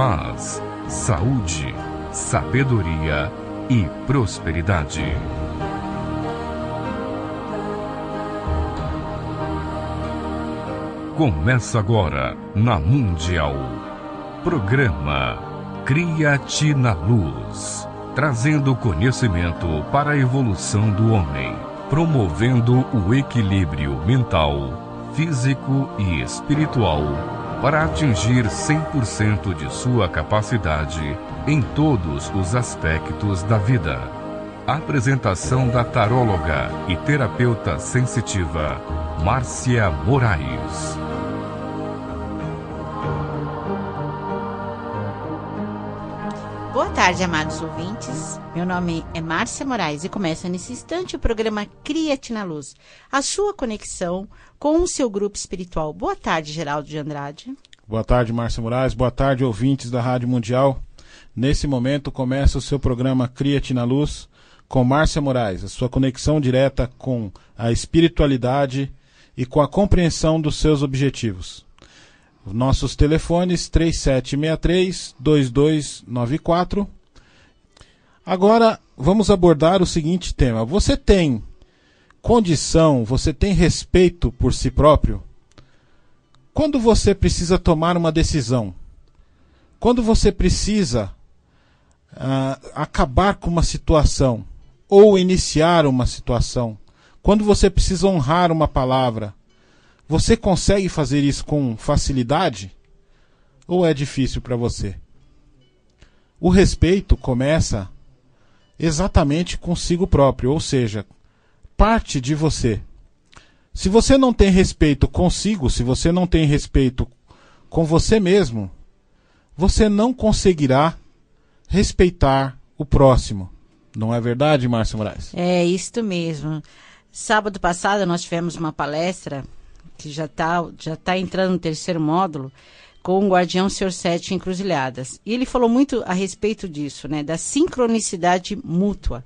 paz, saúde, sabedoria e prosperidade. Começa agora na Mundial. Programa Cria-te na Luz. Trazendo conhecimento para a evolução do homem, promovendo o equilíbrio mental, físico e espiritual para atingir 100% de sua capacidade em todos os aspectos da vida. Apresentação da taróloga e terapeuta sensitiva Márcia Moraes. tarde, amados ouvintes. Meu nome é Márcia Moraes e começa nesse instante o programa Cria-te na Luz, a sua conexão com o seu grupo espiritual. Boa tarde, Geraldo de Andrade. Boa tarde, Márcia Moraes. Boa tarde, ouvintes da Rádio Mundial. Nesse momento começa o seu programa Cria-te na Luz com Márcia Moraes, a sua conexão direta com a espiritualidade e com a compreensão dos seus objetivos. Nossos telefones 3763-2294. Agora vamos abordar o seguinte tema: você tem condição, você tem respeito por si próprio? Quando você precisa tomar uma decisão? Quando você precisa uh, acabar com uma situação ou iniciar uma situação? Quando você precisa honrar uma palavra? Você consegue fazer isso com facilidade? Ou é difícil para você? O respeito começa exatamente consigo próprio, ou seja, parte de você. Se você não tem respeito consigo, se você não tem respeito com você mesmo, você não conseguirá respeitar o próximo. Não é verdade, Márcio Moraes? É, isto mesmo. Sábado passado nós tivemos uma palestra que já está já tá entrando no terceiro módulo, com o Guardião Senhor Sete Encruzilhadas. E ele falou muito a respeito disso, né? Da sincronicidade mútua.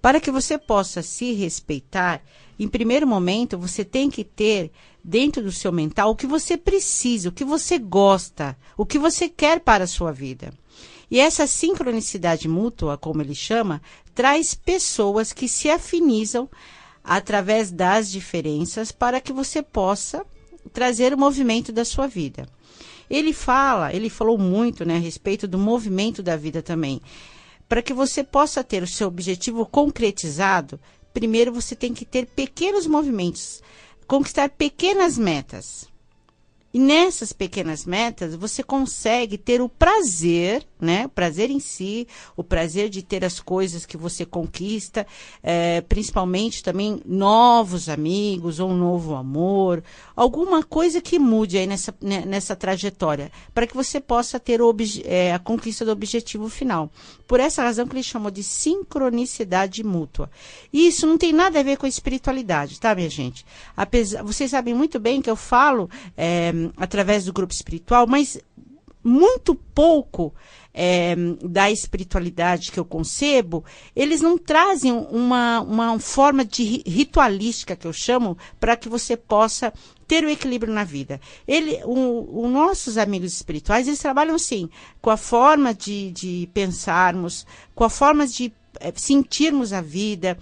Para que você possa se respeitar, em primeiro momento, você tem que ter dentro do seu mental o que você precisa, o que você gosta, o que você quer para a sua vida. E essa sincronicidade mútua, como ele chama, traz pessoas que se afinizam através das diferenças para que você possa trazer o movimento da sua vida. Ele fala, ele falou muito né, a respeito do movimento da vida também. Para que você possa ter o seu objetivo concretizado, primeiro você tem que ter pequenos movimentos, conquistar pequenas metas. E nessas pequenas metas, você consegue ter o prazer, né? O prazer em si, o prazer de ter as coisas que você conquista, é, principalmente também novos amigos, ou um novo amor, alguma coisa que mude aí nessa, né, nessa trajetória, para que você possa ter é, a conquista do objetivo final. Por essa razão que ele chamou de sincronicidade mútua. E isso não tem nada a ver com a espiritualidade, tá, minha gente? Apesar, vocês sabem muito bem que eu falo. É, através do grupo espiritual, mas muito pouco é, da espiritualidade que eu concebo, eles não trazem uma, uma forma de ritualística que eu chamo para que você possa ter o equilíbrio na vida. Ele, os nossos amigos espirituais, eles trabalham sim com a forma de, de pensarmos, com a forma de é, sentirmos a vida,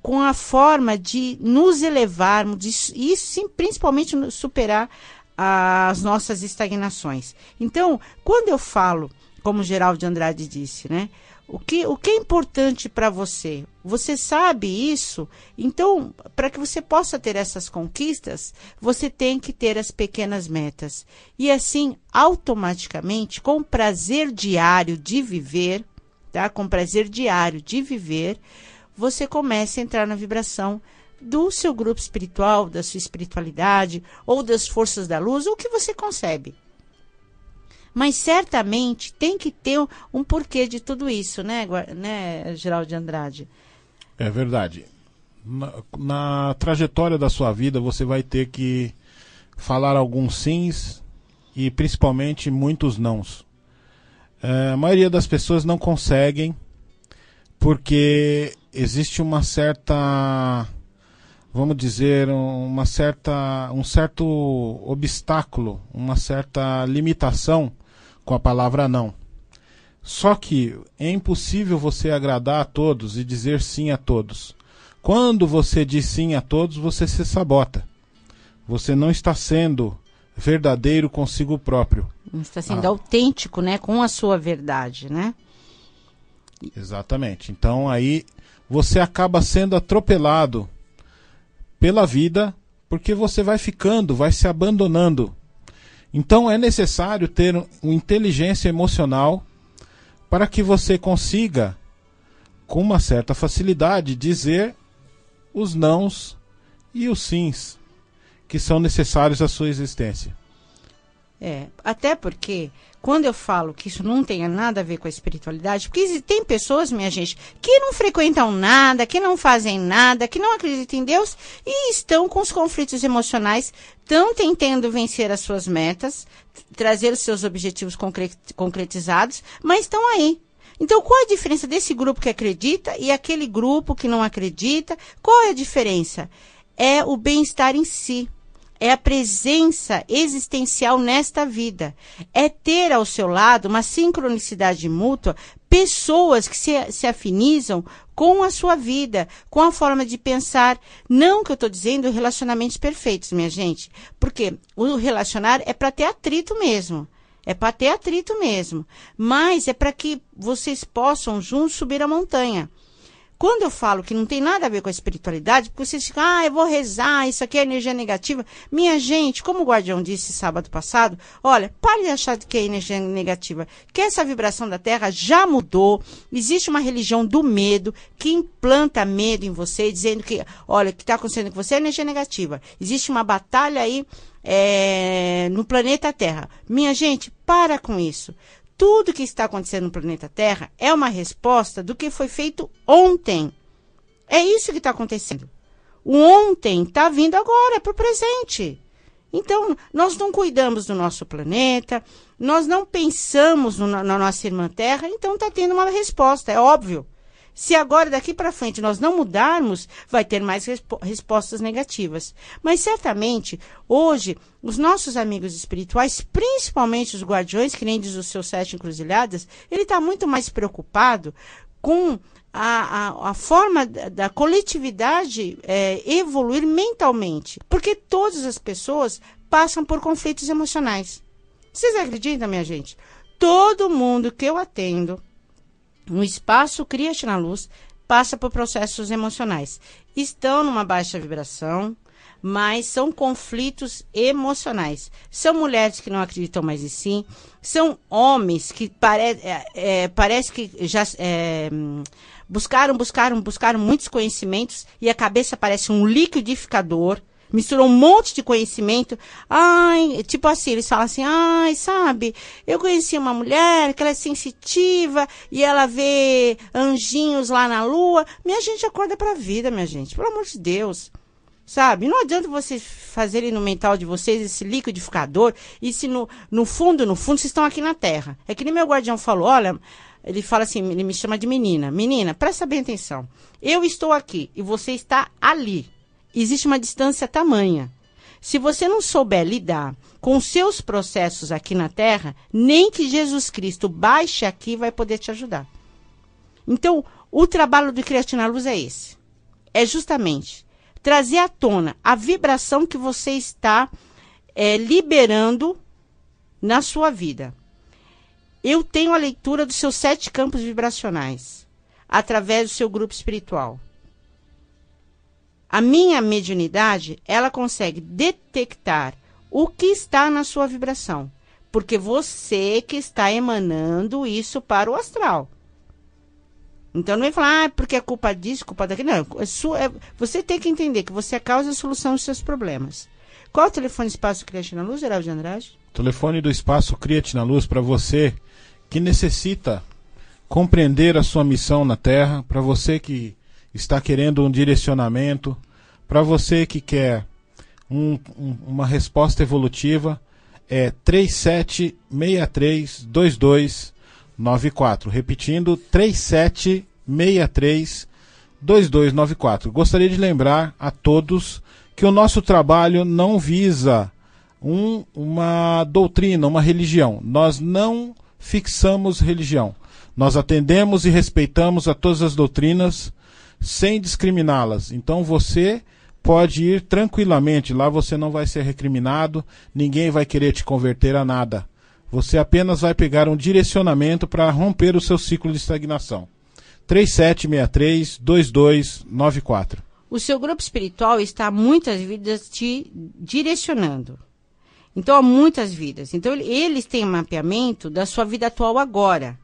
com a forma de nos elevarmos, e, sim, principalmente superar as nossas estagnações. Então, quando eu falo, como Geraldo Andrade disse, né? O que, o que é importante para você? Você sabe isso? Então, para que você possa ter essas conquistas, você tem que ter as pequenas metas. E assim, automaticamente, com prazer diário de viver, tá? Com prazer diário de viver, você começa a entrar na vibração do seu grupo espiritual, da sua espiritualidade ou das forças da luz, ou que você concebe. Mas certamente tem que ter um porquê de tudo isso, né, né Geraldo de Andrade? É verdade. Na, na trajetória da sua vida, você vai ter que falar alguns sims e principalmente muitos nãos. É, a maioria das pessoas não conseguem porque existe uma certa vamos dizer, uma certa, um certo obstáculo, uma certa limitação com a palavra não. Só que é impossível você agradar a todos e dizer sim a todos. Quando você diz sim a todos, você se sabota. Você não está sendo verdadeiro consigo próprio. Não Está sendo ah. autêntico, né, com a sua verdade, né? Exatamente. Então aí você acaba sendo atropelado pela vida, porque você vai ficando, vai se abandonando. Então é necessário ter uma inteligência emocional para que você consiga, com uma certa facilidade, dizer os nãos e os sims que são necessários à sua existência. É, até porque quando eu falo que isso não tem nada a ver com a espiritualidade, porque tem pessoas, minha gente, que não frequentam nada, que não fazem nada, que não acreditam em Deus e estão com os conflitos emocionais, estão tentando vencer as suas metas, trazer os seus objetivos concretizados, mas estão aí, então, qual é a diferença desse grupo que acredita e aquele grupo que não acredita? Qual é a diferença? É o bem-estar em si é a presença existencial nesta vida. É ter ao seu lado uma sincronicidade mútua, pessoas que se, se afinizam com a sua vida, com a forma de pensar. Não que eu estou dizendo relacionamentos perfeitos, minha gente. Porque o relacionar é para ter atrito mesmo. É para ter atrito mesmo. Mas é para que vocês possam juntos subir a montanha. Quando eu falo que não tem nada a ver com a espiritualidade, porque vocês ficam, ah, eu vou rezar, isso aqui é energia negativa. Minha gente, como o Guardião disse sábado passado, olha, pare de achar que é energia negativa. Que essa vibração da Terra já mudou. Existe uma religião do medo que implanta medo em você, dizendo que, olha, o que está acontecendo com você é energia negativa. Existe uma batalha aí é, no planeta Terra. Minha gente, para com isso tudo que está acontecendo no planeta Terra é uma resposta do que foi feito ontem. É isso que está acontecendo. O ontem está vindo agora, é para o presente. Então, nós não cuidamos do nosso planeta, nós não pensamos no, na nossa irmã Terra, então está tendo uma resposta, é óbvio. Se agora, daqui para frente, nós não mudarmos, vai ter mais respostas negativas. Mas certamente, hoje, os nossos amigos espirituais, principalmente os guardiões, que nem diz o seu sete encruzilhadas, ele está muito mais preocupado com a, a, a, forma da, da coletividade é, evoluir mentalmente. Porque todas as pessoas passam por conflitos emocionais. Vocês acreditam, minha gente? Todo mundo que eu atendo, no espaço cria-se na Luz, passa por processos emocionais. Estão numa baixa vibração, mas são conflitos emocionais. São mulheres que não acreditam mais em si, são homens que pare, é, é parece que já é, buscaram, buscaram, buscaram muitos conhecimentos e a cabeça parece um liquidificador misturou um monte de conhecimento. Ai, tipo assim, eles falam assim, ai, sabe, eu conheci uma mulher que ela é sensitiva e ela vê anjinhos lá na lua. Minha gente acorda pra vida, minha gente, pelo amor de Deus. Sabe? Não adianta vocês fazerem no mental de vocês esse liquidificador e se no, no fundo, no fundo, vocês estão aqui na Terra. É que nem meu guardião falou, olha, ele fala assim, ele me chama de menina. Menina, presta bem atenção. Eu estou aqui e você está ali existe uma distância tamanha. Se você não souber lidar com seus processos aqui na Terra, nem que Jesus Cristo baixe aqui vai poder te ajudar. Então, o trabalho do Criatina Luz é esse. É justamente trazer à tona a vibração que você está é, liberando na sua vida. Eu tenho a leitura dos seus sete campos vibracionais através do seu grupo espiritual. A minha mediunidade, ela consegue detectar o que está na sua vibração, porque você que está emanando isso para o astral. Então não vem falar, ah, porque é culpa disso, culpa daquilo. Não, é sua, é, você tem que entender que você é a causa e a solução dos seus problemas. Qual é o telefone Espaço Criate na Luz, Geraldo de Andrade? Telefone do Espaço Criate na Luz para você que necessita compreender a sua missão na Terra, para você que está querendo um direcionamento, para você que quer um, um, uma resposta evolutiva, é 3763-2294. Repetindo, 3763-2294. Gostaria de lembrar a todos que o nosso trabalho não visa um, uma doutrina, uma religião. Nós não fixamos religião. Nós atendemos e respeitamos a todas as doutrinas sem discriminá-las. Então você pode ir tranquilamente, lá você não vai ser recriminado, ninguém vai querer te converter a nada. Você apenas vai pegar um direcionamento para romper o seu ciclo de estagnação. 3763-2294. O seu grupo espiritual está muitas vidas te direcionando. Então, há muitas vidas. Então, eles têm um mapeamento da sua vida atual agora.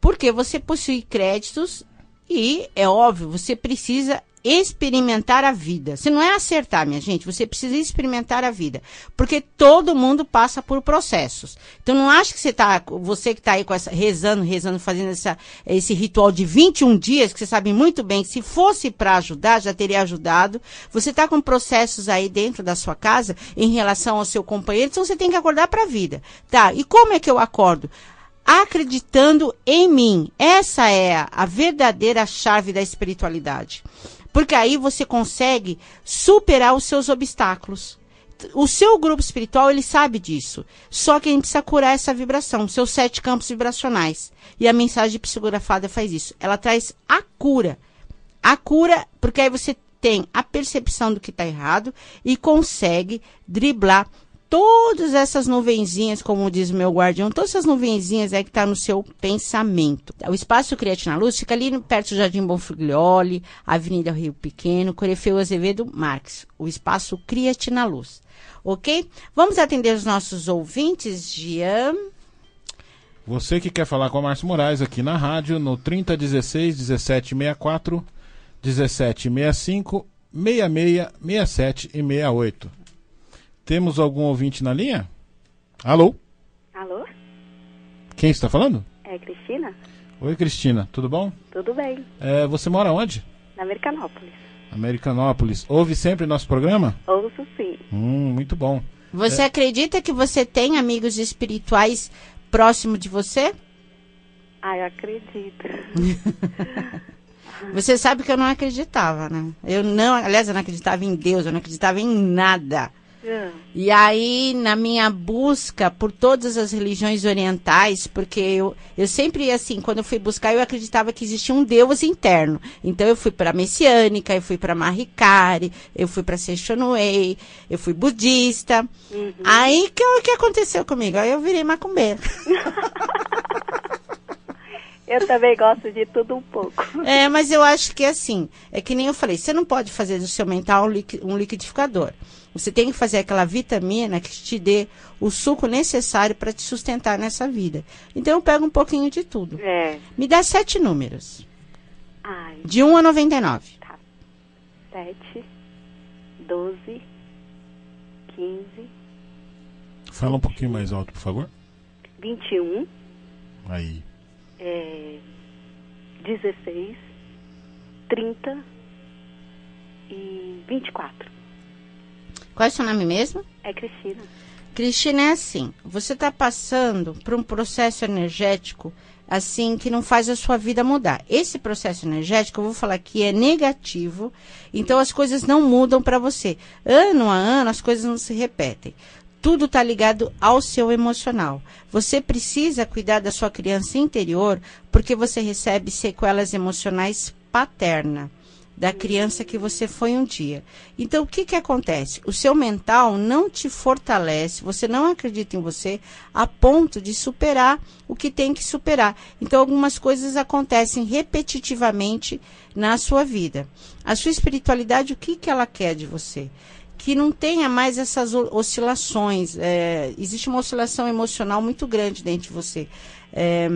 Porque você possui créditos e, é óbvio, você precisa experimentar a vida. Você não é acertar, minha gente, você precisa experimentar a vida, porque todo mundo passa por processos. Então não acha que você tá, você que está aí com essa rezando, rezando, fazendo essa, esse ritual de 21 dias, que você sabe muito bem que se fosse para ajudar, já teria ajudado. Você está com processos aí dentro da sua casa em relação ao seu companheiro, então você tem que acordar para a vida. Tá? E como é que eu acordo? acreditando em mim. Essa é a, verdadeira chave da espiritualidade. Porque aí você consegue superar os seus obstáculos. O seu grupo espiritual, ele sabe disso. Só que a gente precisa curar essa vibração, seus sete campos vibracionais. E a mensagem psicografada faz isso. Ela traz a cura. A cura, porque aí você tem a percepção do que está errado e consegue driblar todas essas nuvenzinhas, como diz meu guardião, todas essas nuvenzinhas é que está no seu pensamento. O espaço Criatina Luz fica ali perto do Jardim Bonfiglioli, Avenida Rio Pequeno, Corefeu Azevedo Marques. O espaço Criatina Luz. Ok? Vamos atender os nossos ouvintes, Jean. Você que quer falar com a Márcio Moraes aqui na rádio, no 3016 1764 1765 66, 67 e 68. Temos algum ouvinte na linha? Alô? Alô? Quem está falando? É Cristina. Oi, Cristina, tudo bom? Tudo bem. É, você mora onde? Na Americanópolis. Americanópolis. Ouve sempre nosso programa? Ouço sim. Hum, muito bom. Você é... acredita que você tem amigos espirituais próximo de você? Ah, eu acredito. você sabe que eu não acreditava, né? Eu não, aliás, eu não acreditava em Deus, eu não acreditava em nada. E aí, na minha busca por todas as religiões orientais, porque eu, eu sempre, assim, quando eu fui buscar, eu acreditava que existia um Deus interno. Então, eu fui para messiânica, eu fui para Mahikari, eu fui para Seishonwei, eu fui budista. Uhum. Aí, que, o que aconteceu comigo? Aí eu virei macumbeira. Eu também gosto de tudo um pouco. É, mas eu acho que é assim, é que nem eu falei, você não pode fazer do seu mental um liquidificador. Você tem que fazer aquela vitamina que te dê o suco necessário para te sustentar nessa vida. Então eu pego um pouquinho de tudo. É. Me dá sete números. Ai. De 1 a 99. Tá. 7, 12, 15. Fala um pouquinho mais alto, por favor. 21. Aí é, 16, 30 e 24. Qual é o seu nome mesmo? É Cristina. Cristina, é assim: você está passando por um processo energético assim que não faz a sua vida mudar. Esse processo energético, eu vou falar que é negativo, então as coisas não mudam para você. Ano a ano as coisas não se repetem. Tudo está ligado ao seu emocional. Você precisa cuidar da sua criança interior, porque você recebe sequelas emocionais paterna da criança que você foi um dia. Então, o que, que acontece? O seu mental não te fortalece, você não acredita em você a ponto de superar o que tem que superar. Então, algumas coisas acontecem repetitivamente na sua vida. A sua espiritualidade, o que, que ela quer de você? que não tenha mais essas oscilações. É, existe uma oscilação emocional muito grande dentro de você. É,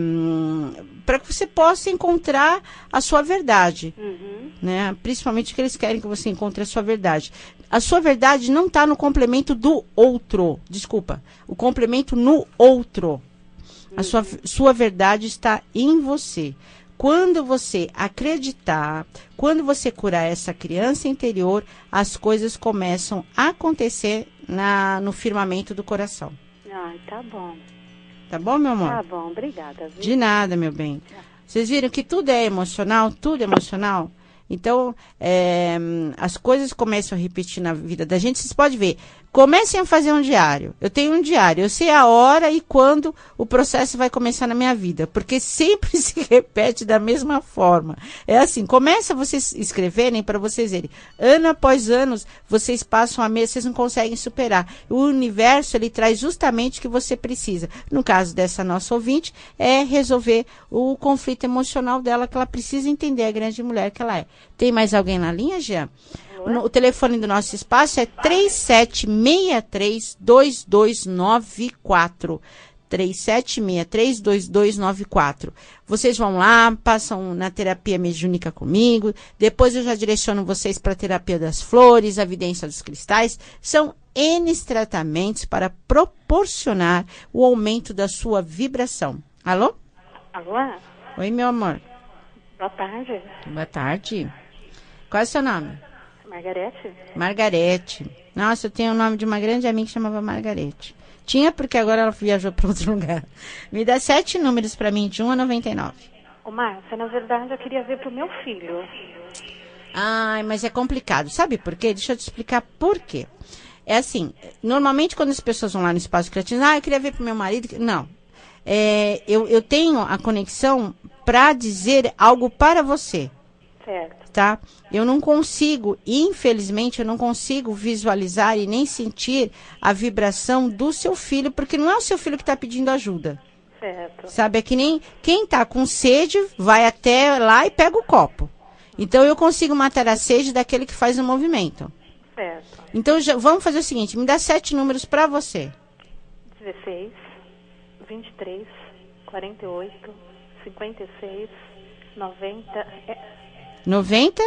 para que você possa encontrar a sua verdade. Uhum. Né? Principalmente que eles querem que você encontre a sua verdade. A sua verdade não está no complemento do outro. Desculpa. O complemento no outro. Uhum. A sua, uhum. sua verdade está em você. Quando você acreditar, quando você curar essa criança interior, as coisas começam a acontecer na, no firmamento do coração. Ai, tá bom. Tá bom, meu amor? Tá bom, obrigada. Viu? De nada, meu bem. Vocês viram que tudo é emocional, tudo é emocional. Então, é, as coisas começam a repetir na vida da gente. Vocês podem ver, Comecem a fazer um diário. Eu tenho um diário, eu sei a hora e quando o processo vai começar na minha vida, porque sempre se repete da mesma forma. É assim, começa vocês escreverem para vocês verem. Ano após ano, vocês passam a mês, vocês não conseguem superar. O universo ele traz justamente o que você precisa. No caso dessa nossa ouvinte, é resolver o conflito emocional dela que ela precisa entender a grande mulher que ela é. Tem mais alguém na linha, Jean? O telefone do nosso espaço é 37 37632294. 37632294. Vocês vão lá, passam na terapia mediúnica comigo, depois eu já direciono vocês para a terapia das flores, a evidência dos cristais. São N tratamentos para proporcionar o aumento da sua vibração. Alô? Alô? Oi, meu amor. Boa tarde. Boa tarde. Qual é o seu nome? Margarete? Margarete. Nossa, eu tenho o nome de uma grande amiga que chamava Margarete. Tinha, porque agora ela viajou para outro lugar. Me dá sete números para mim, de 1 a 99. Ô, Márcia, na verdade eu queria ver pro meu filho. Ai, mas é complicado. Sabe por quê? Deixa eu te explicar por quê. É assim, normalmente quando as pessoas vão lá no espaço criativo, ah, eu queria ver pro meu marido. Não. É, eu, eu tenho a conexão para dizer algo para você. Certo tá? Eu não consigo, infelizmente, eu não consigo visualizar e nem sentir a vibração do seu filho, porque não é o seu filho que está pedindo ajuda. Certo. Sabe, é que nem quem está com sede vai até lá e pega o copo. Então eu consigo matar a sede daquele que faz o movimento. Certo. Então já, vamos fazer o seguinte, me dá sete números para você. 16, 23, 48, 56, 90, é... 90?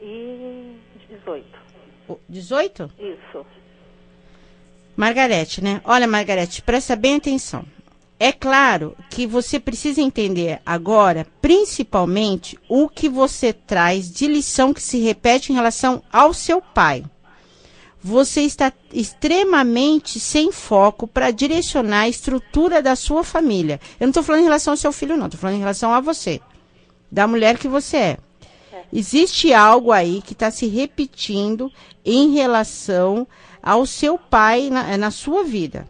E 18. 18? Isso. Margarete, né? Olha, Margarete, presta bem atenção. É claro que você precisa entender agora, principalmente, o que você traz de lição que se repete em relação ao seu pai. Você está extremamente sem foco para direcionar a estrutura da sua família. Eu não estou falando em relação ao seu filho, não, estou falando em relação a você, da mulher que você é. Existe algo aí que está se repetindo em relação ao seu pai na, eh, na, sua vida.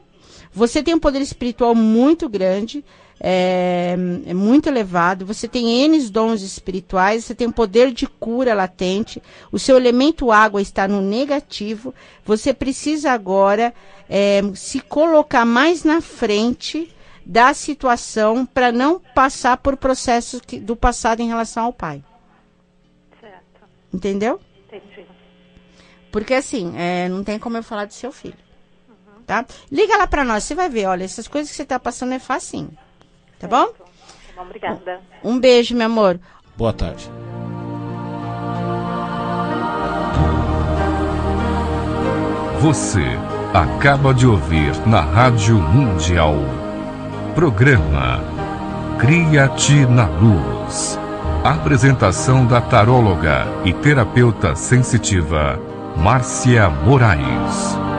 Você tem um poder espiritual muito grande, é, é muito elevado. Você tem N dons espirituais, você tem um poder de cura latente. O seu elemento água está no negativo. Você precisa agora é, se colocar mais na frente da situação para não passar por processos que, do passado em relação ao pai. Entendeu? Entendi. Porque assim, é, não tem como eu falar do seu filho. Uhum. Tá? Liga lá pra nós, você vai ver, olha, essas coisas que você tá passando é facinho. Tá certo. bom? Tá bom obrigada. Um, um beijo, meu amor. Boa tarde. Você acaba de ouvir na Rádio Mundial. Programa Cria-te na Luz. Apresentação da taróloga e terapeuta sensitiva, Márcia Moraes.